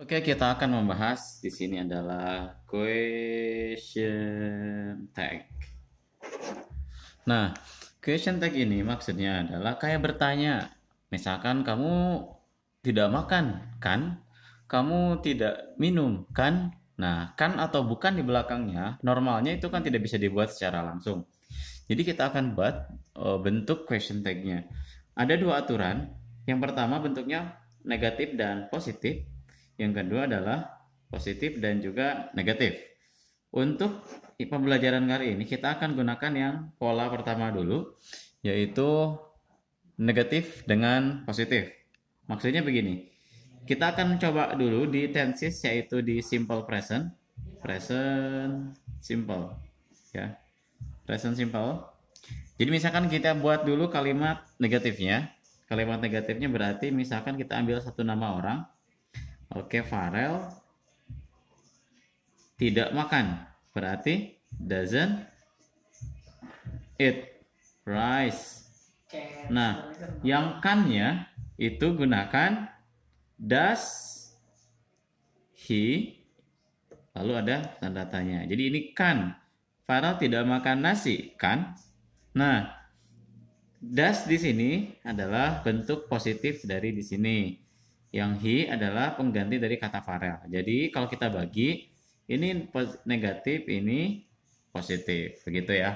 Oke, kita akan membahas di sini adalah question tag. Nah, question tag ini maksudnya adalah kayak bertanya. Misalkan kamu tidak makan, kan? Kamu tidak minum, kan? Nah, kan atau bukan di belakangnya, normalnya itu kan tidak bisa dibuat secara langsung. Jadi kita akan buat uh, bentuk question tag-nya. Ada dua aturan. Yang pertama bentuknya negatif dan positif yang kedua adalah positif dan juga negatif. Untuk pembelajaran kali ini kita akan gunakan yang pola pertama dulu yaitu negatif dengan positif. Maksudnya begini. Kita akan coba dulu di tenses yaitu di simple present, present simple ya. Present simple. Jadi misalkan kita buat dulu kalimat negatifnya. Kalimat negatifnya berarti misalkan kita ambil satu nama orang, Oke, Farel tidak makan. Berarti doesn't eat rice. Nah, yang kannya itu gunakan does he lalu ada tanda tanya. Jadi ini kan Farel tidak makan nasi, kan? Nah, does di sini adalah bentuk positif dari di sini. Yang hi adalah pengganti dari kata farel. Jadi kalau kita bagi, ini negatif, ini positif. Begitu ya.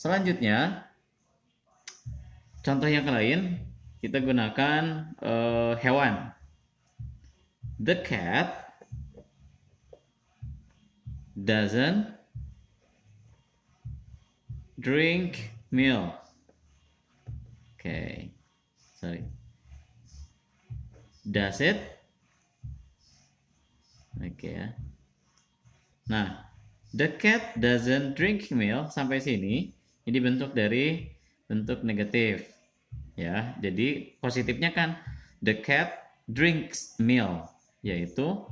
Selanjutnya, contoh yang lain, kita gunakan uh, hewan. The cat doesn't drink milk. Okay, sorry. Does it? Oke okay, ya. Nah, the cat doesn't drink milk sampai sini. Ini bentuk dari bentuk negatif. Ya, jadi positifnya kan the cat drinks milk, yaitu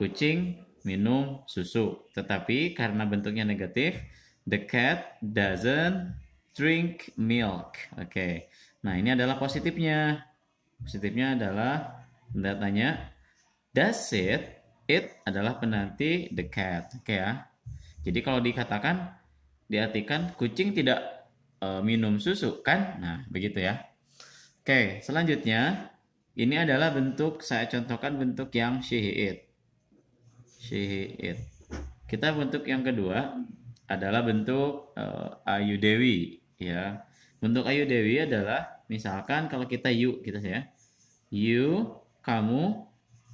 kucing minum susu. Tetapi karena bentuknya negatif, the cat doesn't drink milk. Oke. Okay. Nah, ini adalah positifnya. Positifnya adalah benda tanya does it it adalah penanti the cat. Oke okay, ya. Jadi kalau dikatakan diartikan kucing tidak uh, minum susu kan? Nah, begitu ya. Oke, okay, selanjutnya ini adalah bentuk saya contohkan bentuk yang she he, it. She he, it. Kita bentuk yang kedua adalah bentuk uh, Ayu Dewi ya. Bentuk ayu dewi adalah misalkan kalau kita you kita gitu ya. You kamu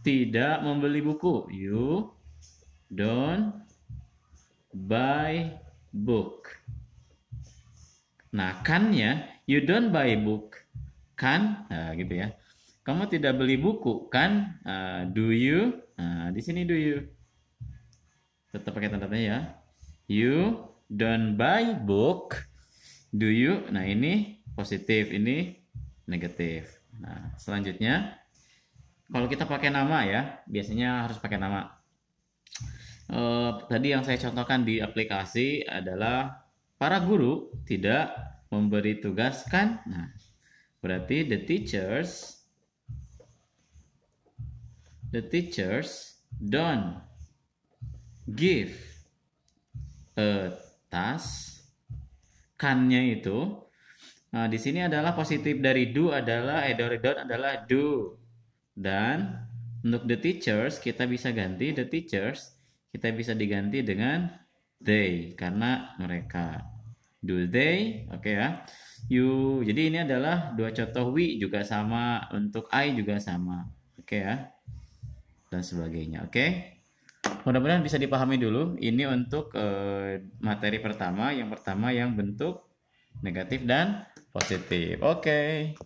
tidak membeli buku. You don't buy book. Nah, kan ya you don't buy book. Kan? Nah, gitu ya. Kamu tidak beli buku, kan? Uh, do you? Nah, di sini do you. Tetap pakai tanda tanya ya. You don't buy book do you nah ini positif ini negatif nah selanjutnya kalau kita pakai nama ya biasanya harus pakai nama e, tadi yang saya contohkan di aplikasi adalah para guru tidak memberi tugaskan. nah berarti the teachers the teachers don't give a task kannya itu nah, di sini adalah positif dari do adalah eh, don adalah do dan untuk the teachers kita bisa ganti the teachers kita bisa diganti dengan they karena mereka do they oke okay ya you jadi ini adalah dua contoh we juga sama untuk I juga sama oke okay ya dan sebagainya oke okay? mudah-mudahan bisa dipahami dulu. Ini untuk uh, materi pertama, yang pertama yang bentuk negatif dan positif. Oke. Okay.